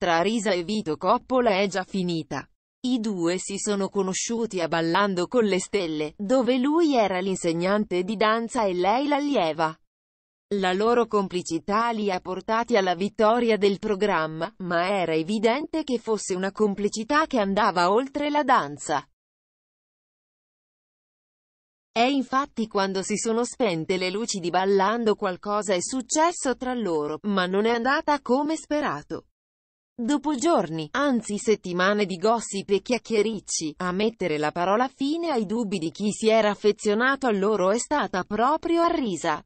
tra Risa e Vito Coppola è già finita. I due si sono conosciuti a Ballando con le stelle, dove lui era l'insegnante di danza e lei l'allieva. La loro complicità li ha portati alla vittoria del programma, ma era evidente che fosse una complicità che andava oltre la danza. È infatti quando si sono spente le luci di Ballando qualcosa è successo tra loro, ma non è andata come sperato. Dopo giorni, anzi settimane di gossip e chiacchiericci, a mettere la parola fine ai dubbi di chi si era affezionato a loro è stata proprio Arrisa.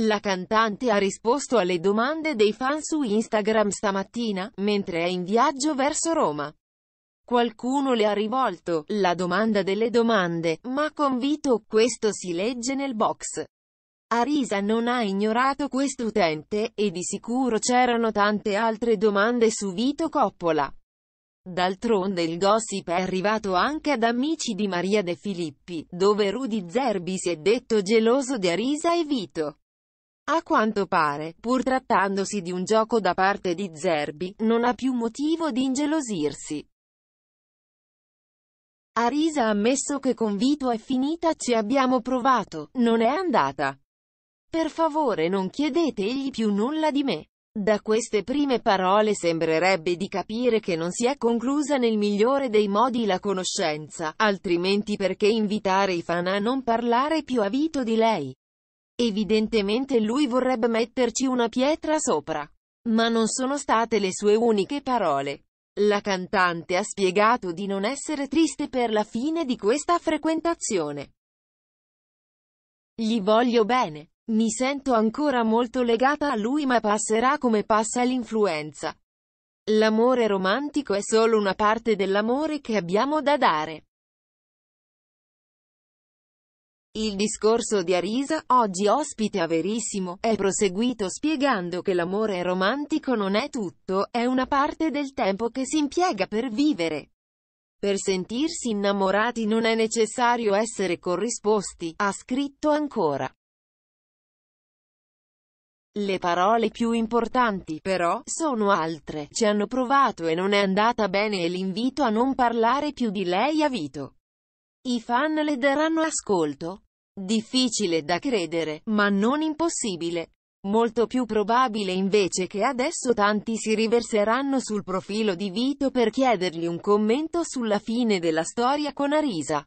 La cantante ha risposto alle domande dei fan su Instagram stamattina, mentre è in viaggio verso Roma. Qualcuno le ha rivolto, la domanda delle domande, ma convito, questo si legge nel box. Arisa non ha ignorato quest'utente, e di sicuro c'erano tante altre domande su Vito Coppola. D'altronde il gossip è arrivato anche ad amici di Maria De Filippi, dove Rudy Zerbi si è detto geloso di Arisa e Vito. A quanto pare, pur trattandosi di un gioco da parte di Zerbi, non ha più motivo di ingelosirsi. Arisa ha ammesso che con Vito è finita ci abbiamo provato, non è andata. Per favore non chiedetegli più nulla di me. Da queste prime parole sembrerebbe di capire che non si è conclusa nel migliore dei modi la conoscenza, altrimenti perché invitare i fan a non parlare più a Vito di lei? Evidentemente lui vorrebbe metterci una pietra sopra. Ma non sono state le sue uniche parole. La cantante ha spiegato di non essere triste per la fine di questa frequentazione. Gli voglio bene. Mi sento ancora molto legata a lui ma passerà come passa l'influenza. L'amore romantico è solo una parte dell'amore che abbiamo da dare. Il discorso di Arisa, oggi ospite a Verissimo, è proseguito spiegando che l'amore romantico non è tutto, è una parte del tempo che si impiega per vivere. Per sentirsi innamorati non è necessario essere corrisposti, ha scritto ancora. Le parole più importanti, però, sono altre. Ci hanno provato e non è andata bene e l'invito a non parlare più di lei a Vito. I fan le daranno ascolto? Difficile da credere, ma non impossibile. Molto più probabile invece che adesso tanti si riverseranno sul profilo di Vito per chiedergli un commento sulla fine della storia con Arisa.